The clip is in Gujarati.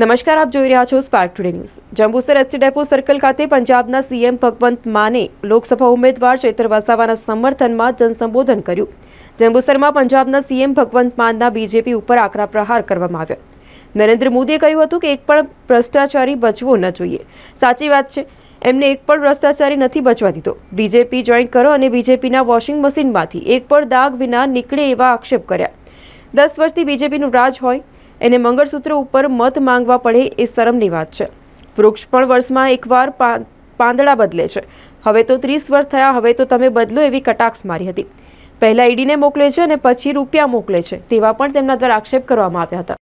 નમસ્કાર આપ જોઈ રહ્યા છો Spark Today News Jambusar ST depot circle ખાતે પંજાબના સીએમ ભગવંત માને લોકસભા ઉમેદવાર ચેતર વસાવાના સમર્થનમાં જનસંબોધન કર્યું જંબુસરમાં પંજાબના સીએમ ભગવંત માનના બીજેપી ઉપર આકરા પ્રહાર કરવામાં આવ્યા નરેન્દ્ર મોદીએ કહ્યું હતું કે એક પણ ભ્રષ્ટાચારી બચવો ન જોઈએ સાચી વાત છે એમને એક પણ ભ્રષ્ટાચારી નથી બચવા દીધો બીજેપી જોઈન કરો અને બીજેપીના વોશિંગ મશીનમાંથી એક પણ દાગ વિના નીકળે એવા આક્ષેપ કર્યા દસ વર્ષથી બીજેપીનું રાજ હોય એને મંગળસૂત્ર ઉપર મત માંગવા પડે એ શરમની વાત છે વૃક્ષ પણ વર્ષમાં એકવાર પાંદડા બદલે છે હવે તો ત્રીસ વર્ષ થયા હવે તો તમે બદલો એવી કટાક્ષ મારી હતી પહેલાં ઈડીને મોકલે છે અને પછી રૂપિયા મોકલે છે તેવા પણ તેમના દ્વારા આક્ષેપ કરવામાં આવ્યા હતા